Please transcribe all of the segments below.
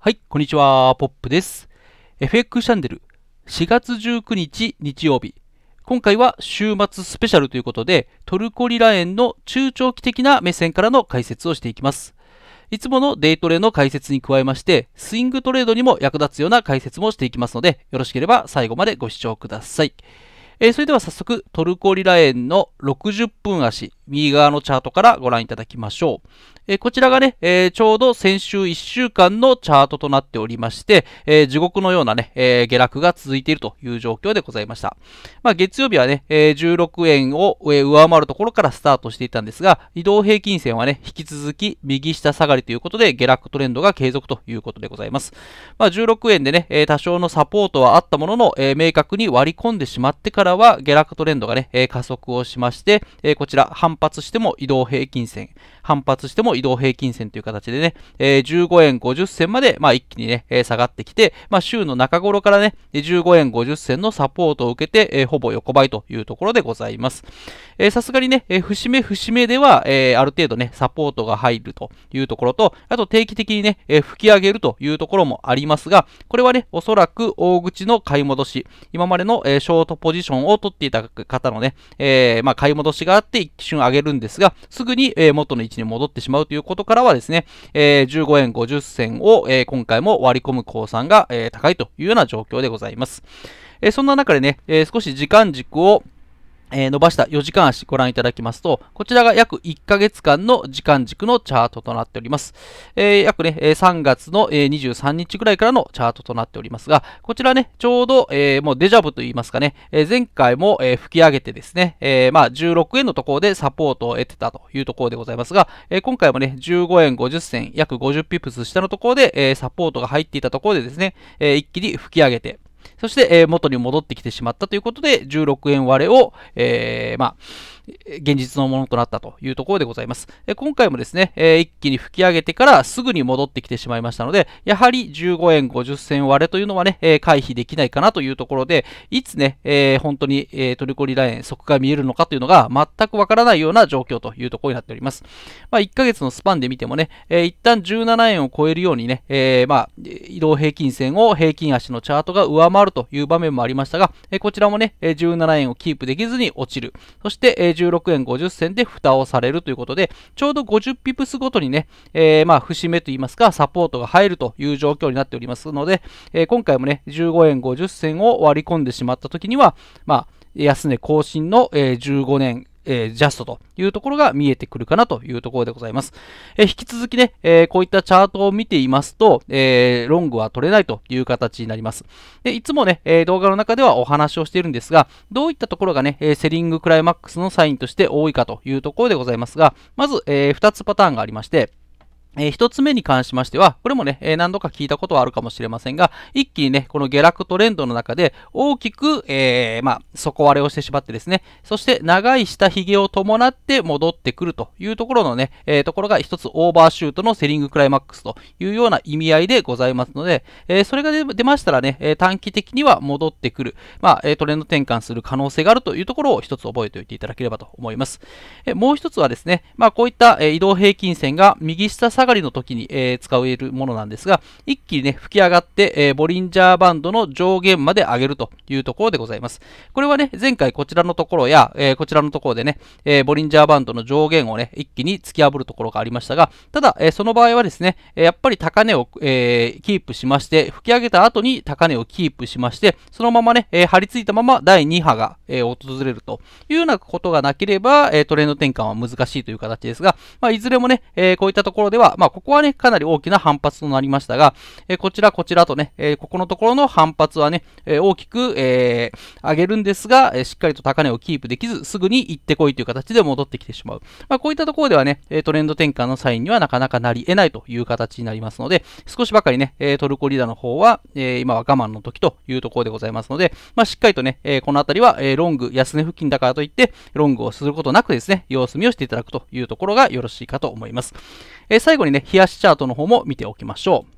はい、こんにちは、ポップです。FX チャンネル、4月19日日曜日。今回は週末スペシャルということで、トルコリラ園の中長期的な目線からの解説をしていきます。いつものデイトレの解説に加えまして、スイングトレードにも役立つような解説もしていきますので、よろしければ最後までご視聴ください。えー、それでは早速、トルコリラ円の60分足、右側のチャートからご覧いただきましょう。えー、こちらがね、えー、ちょうど先週1週間のチャートとなっておりまして、え地獄のようなね、え下落が続いているという状況でございました。まあ、月曜日はね、え16円を上回るところからスタートしていたんですが、移動平均線はね、引き続き右下下がりということで、下落トレンドが継続ということでございます。まあ、16円でね、え多少のサポートはあったものの、え明確に割り込んでしまってからからは下落トレンドがね、えー、加速をしまして、えー、こちら反発しても移動平均線、反発しても移動平均線という形でね、えー、15円50銭まで、まあ、一気にね、え下がってきて、まあ、週の中頃からね、15円50銭のサポートを受けて、えほぼ横ばいというところでございます。さすがにね、え節目節目では、えある程度ね、サポートが入るというところと、あと定期的にね、え吹き上げるというところもありますが、これはね、おそらく大口の買い戻し、今までの、えショートポジションンを取っていた方のね、えー、まあ、買い戻しがあって一瞬上げるんですが、すぐに、え元の位置に戻ってしまうということからはですね、え15円50銭を、え今回も割り込む公算が、え高いというような状況でございます。えそんな中でね、え少し時間軸をえ伸ばした4時間足ご覧いただきますと、こちらが約1ヶ月間の時間軸のチャートとなっております。えー、約ね、3月の23日ぐらいからのチャートとなっておりますが、こちらね、ちょうど、えー、もうデジャブと言いますかね、え前回も、え吹き上げてですね、えー、まあ、16円のところでサポートを得てたというところでございますが、え今回もね、15円50銭、約50ピプス下のところで、えサポートが入っていたところでですね、え一気に吹き上げて、そして、え元に戻ってきてしまったということで、16円割れを、えまあ、現実のものとなったというところでございます。今回もですね、一気に吹き上げてからすぐに戻ってきてしまいましたので、やはり15円50銭割れというのはね、回避できないかなというところで、いつね、本当に、トリコリライン、底が見えるのかというのが全くわからないような状況というところになっております。まあ、1ヶ月のスパンで見てもね、一旦17円を超えるようにね、まあ、移動平均線を平均足のチャートが上回るという場面もありましたが、こちらもね、17円をキープできずに落ちる。そして、16円50銭で蓋をされるということで、ちょうど50ピプスごとにね、えー、まあ、節目といいますか、サポートが入るという状況になっておりますので、えー、今回もね、15円50銭を割り込んでしまったときには、まあ、安値更新の、え15年えー、ジャストというところが見えてくるかなというところでございます。えー、引き続きね、えー、こういったチャートを見ていますと、えロングは取れないという形になります。でいつもね、え動画の中ではお話をしているんですが、どういったところがね、えセリングクライマックスのサインとして多いかというところでございますが、まず、え2つパターンがありまして、えー、一つ目に関しましては、これもね、えー、何度か聞いたことはあるかもしれませんが、一気にね、この下落トレンドの中で大きく、えー、まあ、底割れをしてしまってですね、そして長い下髭を伴って戻ってくるというところのね、えところが一つオーバーシュートのセリングクライマックスというような意味合いでございますので、えそれが出ましたらね、え短期的には戻ってくる、まあ、えトレンド転換する可能性があるというところを一つ覚えておいていただければと思います。えもう一つはですね、まあ、こういった、え移動平均線が右下下がりの時に、えー、使えるものなんですが、一気にね、吹き上がって、えー、ボリンジャーバンドの上限まで上げるというところでございます。これはね、前回こちらのところや、えー、こちらのところでね、えボリンジャーバンドの上限をね、一気に突き破るところがありましたが、ただ、えその場合はですね、やっぱり高値を、えキープしまして、吹き上げた後に高値をキープしまして、そのままね、え張り付いたまま第2波が、え訪れるというようなことがなければ、えトレンド転換は難しいという形ですが、まあ、いずれもね、えこういったところではまあ、ここはね、かなり大きな反発となりましたが、えこちら、こちらとね、えここのところの反発はね、え大きく、え上げるんですが、えしっかりと高値をキープできず、すぐに行ってこいという形で戻ってきてしまう。まあ、こういったところではね、トレンド転換のサインにはなかなかなり得ないという形になりますので、少しばかりね、トルコリーダーの方は、今は我慢の時というところでございますので、まあ、しっかりとね、このあたりは、ロング、安値付近だからといって、ロングをすることなくですね、様子見をしていただくというところがよろしいかと思います。最後最後にね、冷やしチャートの方も見ておきましょう。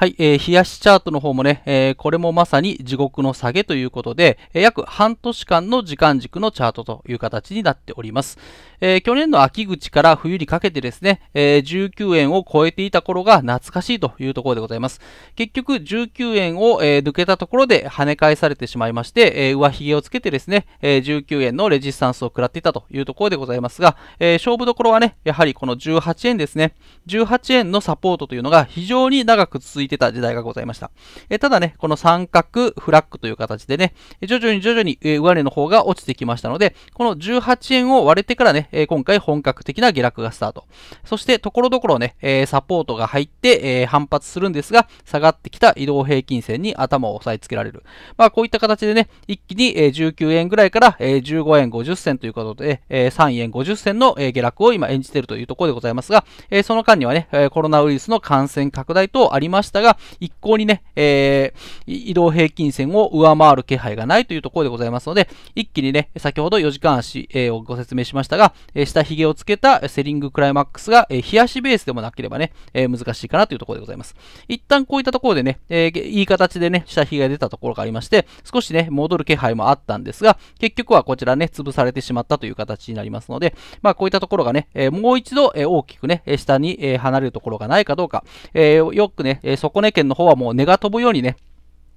はい、えー、冷やしチャートの方もね、えー、これもまさに地獄の下げということで、えー、約半年間の時間軸のチャートという形になっております。えー、去年の秋口から冬にかけてですね、えー、19円を超えていた頃が懐かしいというところでございます。結局19円を、えー、抜けたところで跳ね返されてしまいまして、えー、上髭をつけてですね、えー、19円のレジスタンスを食らっていたというところでございますが、えー、勝負どころはね、やはりこの18円ですね、18円のサポートというのが非常に長く続いててた時代がございました。えただね、この三角フラッグという形でね、徐々に徐々に、え上値の方が落ちてきましたので、この18円を割れてからね、え今回本格的な下落がスタート。そして、ところどころね、えサポートが入って、え反発するんですが、下がってきた移動平均線に頭を押さえつけられる。まあ、こういった形でね、一気に、え19円ぐらいから、え15円50銭ということで、え3円50銭の、え下落を今演じているというところでございますが、えその間にはね、えコロナウイルスの感染拡大とありましたしが、一向にね、えー、移動平均線を上回る気配がないというところでございますので、一気にね、先ほど4時間足、えー、をご説明しましたが、えー、下髭をつけたセリングクライマックスが、えー、冷やしベースでもなければね、え難しいかなというところでございます。一旦こういったところでね、えー、いい形でね、下髭が出たところがありまして、少しね、戻る気配もあったんですが、結局はこちらね、潰されてしまったという形になりますので、まあこういったところがね、えもう一度、え大きくね、下に、え離れるところがないかどうか、えよくね、そ箱根県の方はもう値が飛ぶようにね、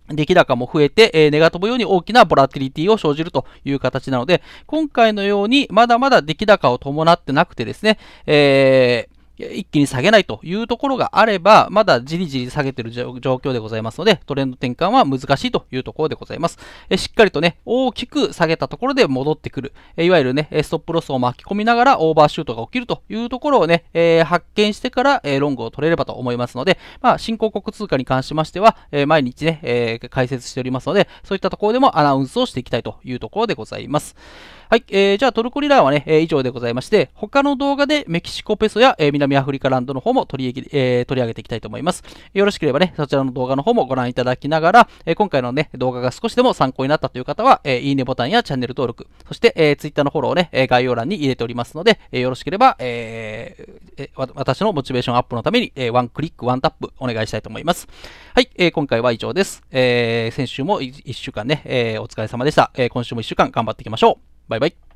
出来高も増えて、えー、値が飛ぶように大きなボラティリティを生じるという形なので、今回のようにまだまだ出来高を伴ってなくてですね、えー一気に下げないというところがあれば、まだじりじり下げてる状況でございますので、トレンド転換は難しいというところでございます。えしっかりとね、大きく下げたところで戻ってくる、えいわゆるね、ストップロスを巻き込みながらオーバーシュートが起きるというところをね、え発見してから、えロングを取れればと思いますので、まあ、新興国通貨に関しましては、え毎日ね、え解説しておりますので、そういったところでもアナウンスをしていきたいというところでございます。はい、えー、じゃあトルコリラーはね、えー、以上でございまして、他の動画でメキシコペソや、えー、南アフリカランドの方も取り,、えー、取り上げていきたいと思います。よろしければね、そちらの動画の方もご覧いただきながら、えー、今回のね、動画が少しでも参考になったという方は、えー、いいねボタンやチャンネル登録、そして、えー、Twitter のフォローをね、えー、概要欄に入れておりますので、えー、よろしければ、えー、えー、私のモチベーションアップのために、えー、ワンクリック、ワンタップお願いしたいと思います。はい、えー、今回は以上です。えー、先週も1週間ね、えー、お疲れ様でした。えー、今週も1週間頑張っていきましょう。Bye bye.